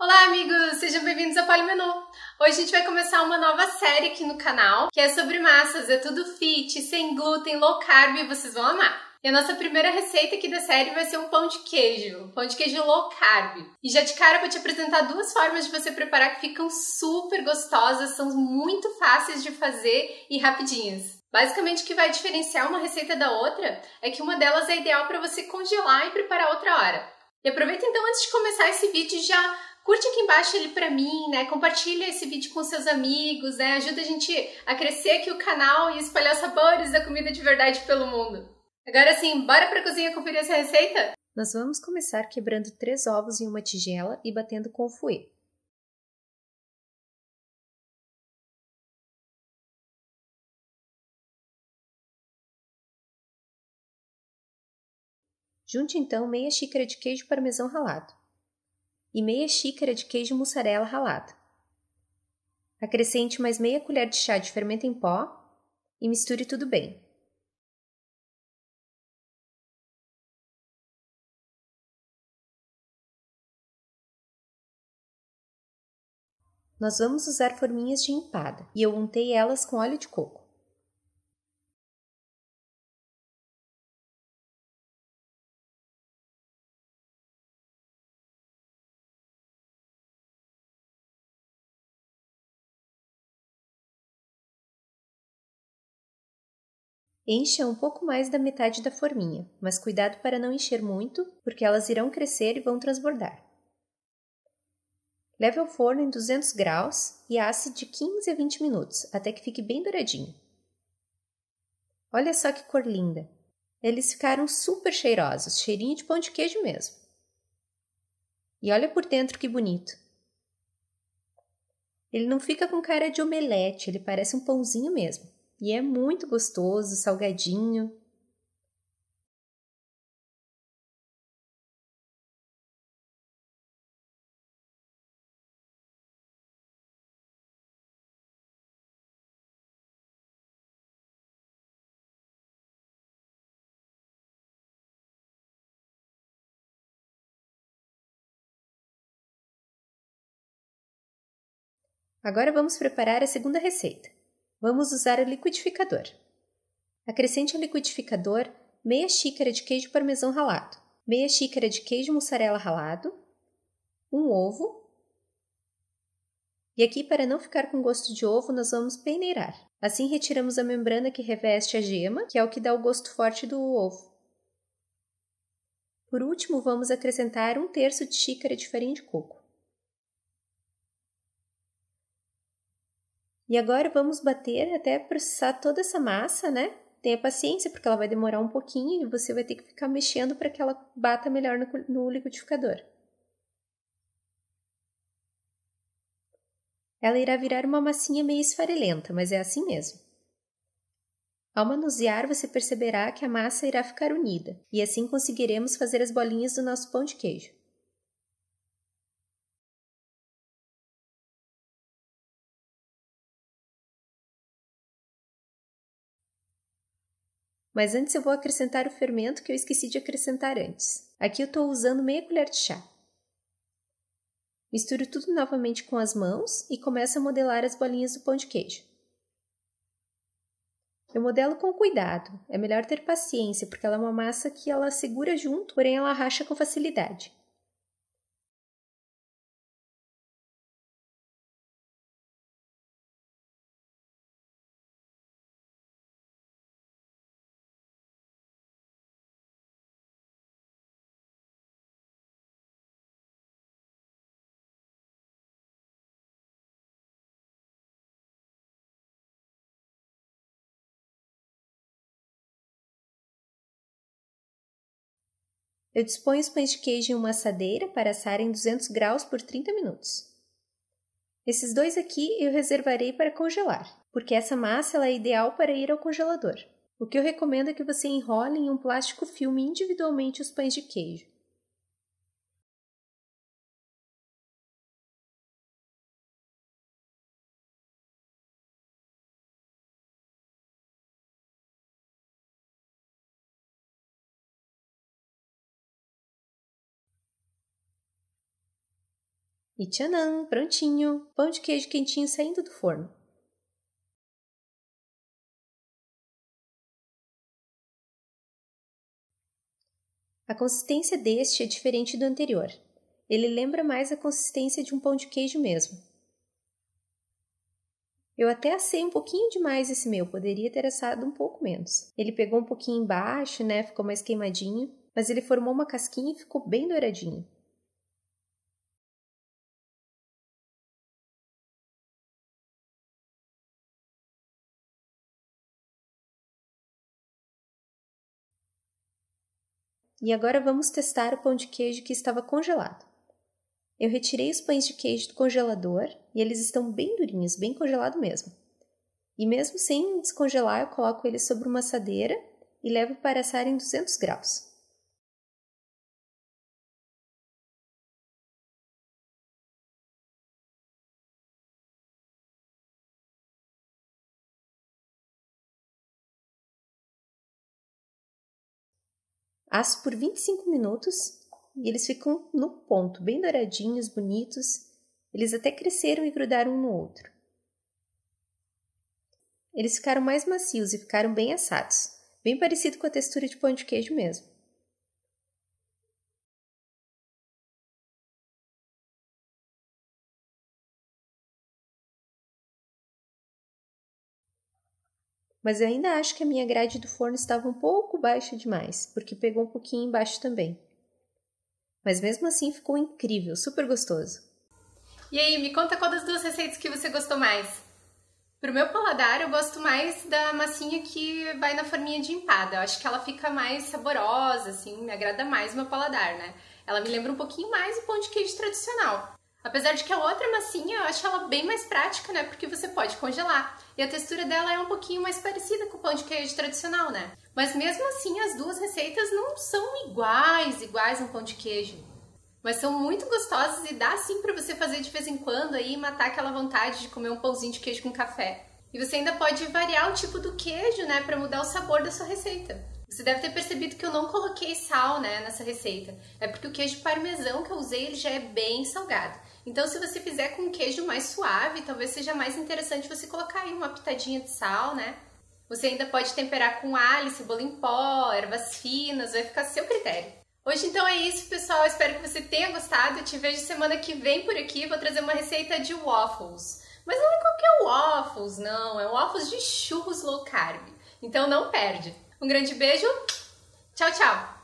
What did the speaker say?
Olá, amigos! Sejam bem-vindos ao Polimenu! Hoje a gente vai começar uma nova série aqui no canal, que é sobre massas, é tudo fit, sem glúten, low carb, e vocês vão amar! E a nossa primeira receita aqui da série vai ser um pão de queijo, um pão de queijo low carb. E já de cara vou te apresentar duas formas de você preparar que ficam super gostosas, são muito fáceis de fazer e rapidinhas. Basicamente o que vai diferenciar uma receita da outra é que uma delas é ideal para você congelar e preparar outra hora. E aproveita então antes de começar esse vídeo já curte aqui embaixo ele pra mim, né? Compartilha esse vídeo com seus amigos, né? Ajuda a gente a crescer aqui o canal e espalhar sabores da comida de verdade pelo mundo. Agora sim, bora pra cozinha conferir essa receita? Nós vamos começar quebrando três ovos em uma tigela e batendo com o fouet. Junte então meia xícara de queijo parmesão ralado e meia xícara de queijo mussarela ralado. Acrescente mais meia colher de chá de fermento em pó e misture tudo bem. Nós vamos usar forminhas de empada e eu untei elas com óleo de coco. Encha um pouco mais da metade da forminha, mas cuidado para não encher muito, porque elas irão crescer e vão transbordar. Leve ao forno em 200 graus e asse de 15 a 20 minutos, até que fique bem douradinho. Olha só que cor linda! Eles ficaram super cheirosos, cheirinho de pão de queijo mesmo. E olha por dentro que bonito! Ele não fica com cara de omelete, ele parece um pãozinho mesmo e é muito gostoso, salgadinho. Agora vamos preparar a segunda receita. Vamos usar o liquidificador. Acrescente ao liquidificador meia xícara de queijo parmesão ralado, meia xícara de queijo mussarela ralado, um ovo. E aqui, para não ficar com gosto de ovo, nós vamos peneirar. Assim, retiramos a membrana que reveste a gema, que é o que dá o gosto forte do ovo. Por último, vamos acrescentar um terço de xícara de farinha de coco. E agora vamos bater até processar toda essa massa, né? Tenha paciência, porque ela vai demorar um pouquinho e você vai ter que ficar mexendo para que ela bata melhor no, no liquidificador. Ela irá virar uma massinha meio esfarelenta, mas é assim mesmo. Ao manusear, você perceberá que a massa irá ficar unida, e assim conseguiremos fazer as bolinhas do nosso pão de queijo. Mas antes eu vou acrescentar o fermento que eu esqueci de acrescentar antes. Aqui eu estou usando meia colher de chá. Misturo tudo novamente com as mãos e começo a modelar as bolinhas do pão de queijo. Eu modelo com cuidado, é melhor ter paciência, porque ela é uma massa que ela segura junto, porém ela racha com facilidade. Eu disponho os pães de queijo em uma assadeira para assar em 200 graus por 30 minutos. Esses dois aqui eu reservarei para congelar, porque essa massa é ideal para ir ao congelador. O que eu recomendo é que você enrole em um plástico filme individualmente os pães de queijo. E tchanã, prontinho! Pão de queijo quentinho saindo do forno. A consistência deste é diferente do anterior. Ele lembra mais a consistência de um pão de queijo mesmo. Eu até assei um pouquinho demais esse meu, poderia ter assado um pouco menos. Ele pegou um pouquinho embaixo, né, ficou mais queimadinho, mas ele formou uma casquinha e ficou bem douradinho. E agora vamos testar o pão de queijo que estava congelado. Eu retirei os pães de queijo do congelador e eles estão bem durinhos, bem congelado mesmo. E mesmo sem descongelar, eu coloco eles sobre uma assadeira e levo para assar em 200 graus. Asso por 25 minutos e eles ficam no ponto, bem douradinhos, bonitos. Eles até cresceram e grudaram um no outro. Eles ficaram mais macios e ficaram bem assados, bem parecido com a textura de pão de queijo mesmo. mas ainda acho que a minha grade do forno estava um pouco baixa demais, porque pegou um pouquinho embaixo também. Mas mesmo assim ficou incrível, super gostoso. E aí, me conta qual das duas receitas que você gostou mais? Pro meu paladar, eu gosto mais da massinha que vai na forminha de empada. Eu acho que ela fica mais saborosa, assim, me agrada mais o meu paladar, né? Ela me lembra um pouquinho mais o pão de queijo tradicional. Apesar de que a outra massinha eu acho ela bem mais prática, né? Porque você pode congelar. E a textura dela é um pouquinho mais parecida com o pão de queijo tradicional, né? Mas mesmo assim, as duas receitas não são iguais, iguais a um pão de queijo. Mas são muito gostosas e dá sim para você fazer de vez em quando aí e matar aquela vontade de comer um pãozinho de queijo com café. E você ainda pode variar o tipo do queijo, né, para mudar o sabor da sua receita. Você deve ter percebido que eu não coloquei sal, né, nessa receita. É porque o queijo parmesão que eu usei, ele já é bem salgado. Então, se você fizer com queijo mais suave, talvez seja mais interessante você colocar aí uma pitadinha de sal, né? Você ainda pode temperar com alho, cebola em pó, ervas finas, vai ficar a seu critério. Hoje então é isso, pessoal. Espero que você tenha gostado. Eu te vejo semana que vem por aqui. Vou trazer uma receita de waffles. Mas não é qualquer waffles, não. É waffles de churros low carb. Então não perde. Um grande beijo. Tchau, tchau.